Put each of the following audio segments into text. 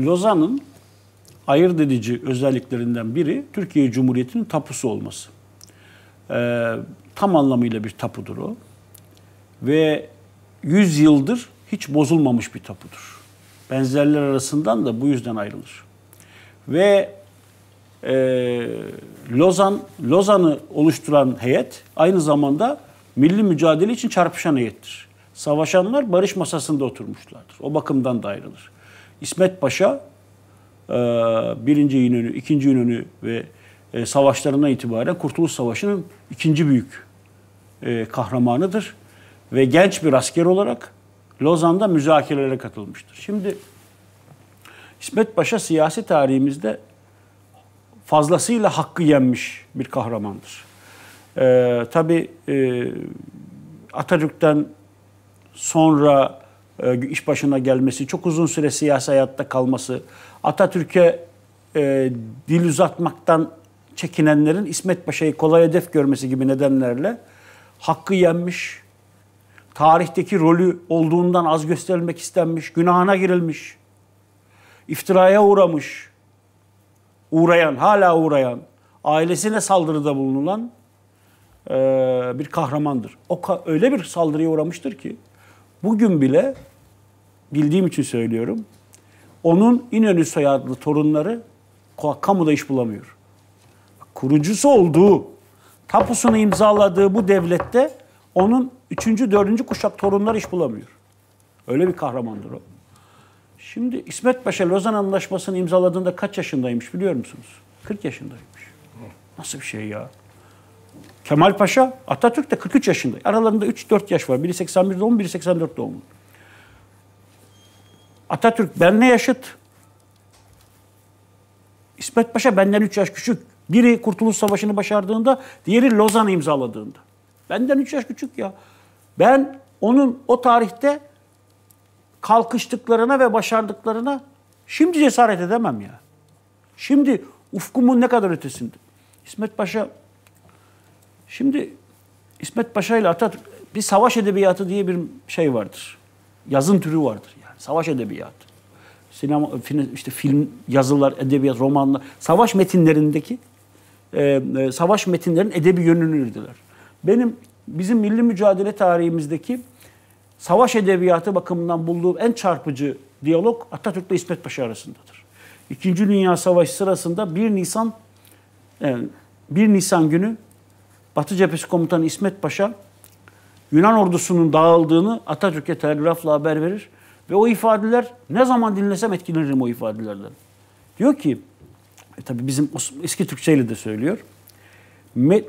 Lozan'ın ayırt edici özelliklerinden biri Türkiye Cumhuriyeti'nin tapusu olması. Ee, tam anlamıyla bir tapudur o. Ve 100 yıldır hiç bozulmamış bir tapudur. Benzerler arasından da bu yüzden ayrılır. Ve e, Lozan Lozan'ı oluşturan heyet aynı zamanda milli mücadele için çarpışan heyettir. Savaşanlar barış masasında oturmuşlardır. O bakımdan da ayrılır. İsmet Paşa e, birinci İnönü, ikinci İnönü ve e, savaşlarına itibaren Kurtuluş Savaşı'nın ikinci büyük e, kahramanıdır. Ve genç bir asker olarak Lozan'da müzakerelere katılmıştır. Şimdi İsmet Paşa siyasi tarihimizde fazlasıyla hakkı yenmiş bir kahramandır. Ee, tabii e, Atatürk'ten sonra e, iş başına gelmesi, çok uzun süre siyasi hayatta kalması, Atatürk'e e, dil uzatmaktan çekinenlerin İsmet Paşa'yı kolay hedef görmesi gibi nedenlerle hakkı yenmiş, tarihteki rolü olduğundan az gösterilmek istenmiş, günahına girilmiş, iftiraya uğramış, uğrayan, hala uğrayan, ailesine saldırıda bulunulan e, bir kahramandır. O ka- öyle bir saldırıya uğramıştır ki Bugün bile bildiğim için söylüyorum. Onun İnönü soyadlı torunları kamuda iş bulamıyor. Kurucusu olduğu, tapusunu imzaladığı bu devlette onun üçüncü, dördüncü kuşak torunları iş bulamıyor. Öyle bir kahramandır o. Şimdi İsmet Paşa Lozan Anlaşması'nı imzaladığında kaç yaşındaymış biliyor musunuz? 40 yaşındaymış. Nasıl bir şey ya? Kemal Paşa Atatürk de 43 yaşında. Aralarında 3-4 yaş var. Biri 81 doğumlu, biri 84 doğumlu. Atatürk benle yaşıt. İsmet Paşa benden 3 yaş küçük. Biri Kurtuluş Savaşı'nı başardığında, diğeri Lozan'ı imzaladığında. Benden 3 yaş küçük ya. Ben onun o tarihte kalkıştıklarına ve başardıklarına şimdi cesaret edemem ya. Şimdi ufkumun ne kadar ötesinde. İsmet Paşa Şimdi İsmet Paşa ile Atatürk bir savaş edebiyatı diye bir şey vardır. Yazın türü vardır yani. Savaş edebiyatı. Sinema, işte film, yazılar, edebiyat, romanlar. Savaş metinlerindeki e, e savaş metinlerin edebi yönünü yürüdüler. Benim bizim milli mücadele tarihimizdeki savaş edebiyatı bakımından bulduğum en çarpıcı diyalog Atatürk ile İsmet Paşa arasındadır. İkinci Dünya Savaşı sırasında 1 Nisan yani e, 1 Nisan günü Batı Cephesi Komutanı İsmet Paşa Yunan ordusunun dağıldığını Atatürk'e telgrafla haber verir. Ve o ifadeler ne zaman dinlesem etkilenirim o ifadelerden. Diyor ki, e, tabii bizim eski Türkçeyle de söylüyor. Me,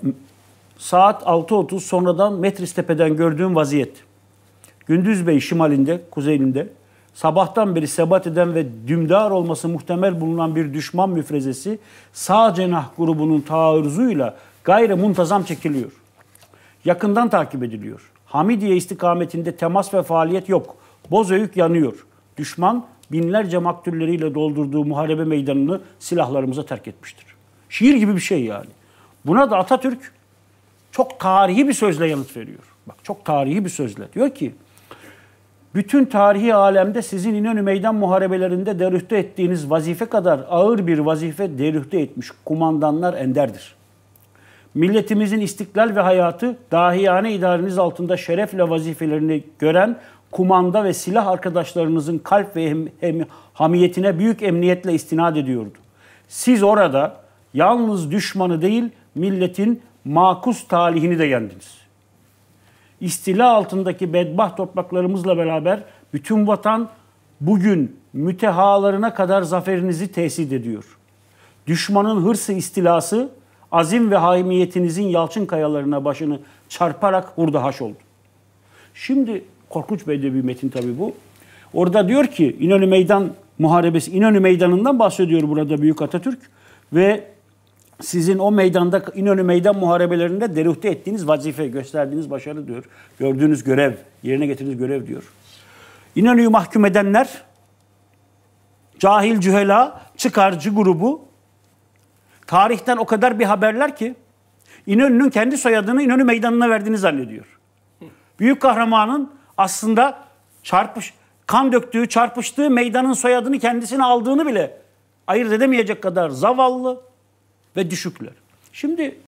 saat 6.30 sonradan Metris Tepe'den gördüğüm vaziyet. Gündüz Bey şimalinde, kuzeyinde sabahtan beri sebat eden ve dümdar olması muhtemel bulunan bir düşman müfrezesi sağ cenah grubunun taarruzuyla gayri muntazam çekiliyor. Yakından takip ediliyor. Hamidiye istikametinde temas ve faaliyet yok. Bozöyük yanıyor. Düşman binlerce maktulleriyle doldurduğu muharebe meydanını silahlarımıza terk etmiştir. Şiir gibi bir şey yani. Buna da Atatürk çok tarihi bir sözle yanıt veriyor. Bak çok tarihi bir sözle. Diyor ki bütün tarihi alemde sizin İnönü Meydan muharebelerinde derühte ettiğiniz vazife kadar ağır bir vazife derühte etmiş kumandanlar enderdir milletimizin istiklal ve hayatı dahiyane idareniz altında şerefle vazifelerini gören kumanda ve silah arkadaşlarınızın kalp ve hem, hem, hamiyetine büyük emniyetle istinad ediyordu. Siz orada yalnız düşmanı değil milletin makus talihini de yendiniz. İstila altındaki bedbah topraklarımızla beraber bütün vatan bugün mütehalarına kadar zaferinizi tesis ediyor. Düşmanın hırsı istilası azim ve haimiyetinizin yalçın kayalarına başını çarparak burada haş oldu. Şimdi korkunç bir metin tabii bu. Orada diyor ki İnönü Meydan Muharebesi, İnönü Meydanı'ndan bahsediyor burada Büyük Atatürk. Ve sizin o meydanda İnönü Meydan Muharebelerinde deruhte ettiğiniz vazife, gösterdiğiniz başarı diyor. Gördüğünüz görev, yerine getirdiğiniz görev diyor. İnönü'yü mahkum edenler, cahil cühela, çıkarcı grubu Tarihten o kadar bir haberler ki İnönü'nün kendi soyadını İnönü Meydanı'na verdiğini zannediyor. Büyük kahramanın aslında çarpış, kan döktüğü, çarpıştığı meydanın soyadını kendisine aldığını bile ayırt edemeyecek kadar zavallı ve düşükler. Şimdi